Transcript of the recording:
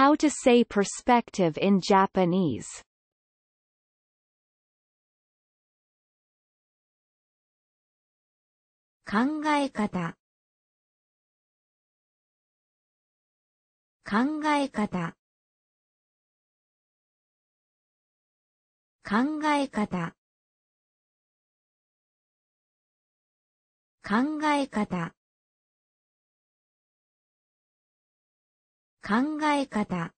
How to say perspective in Japanese Kangaekata Kangaekata Kangaekata 考え方考え方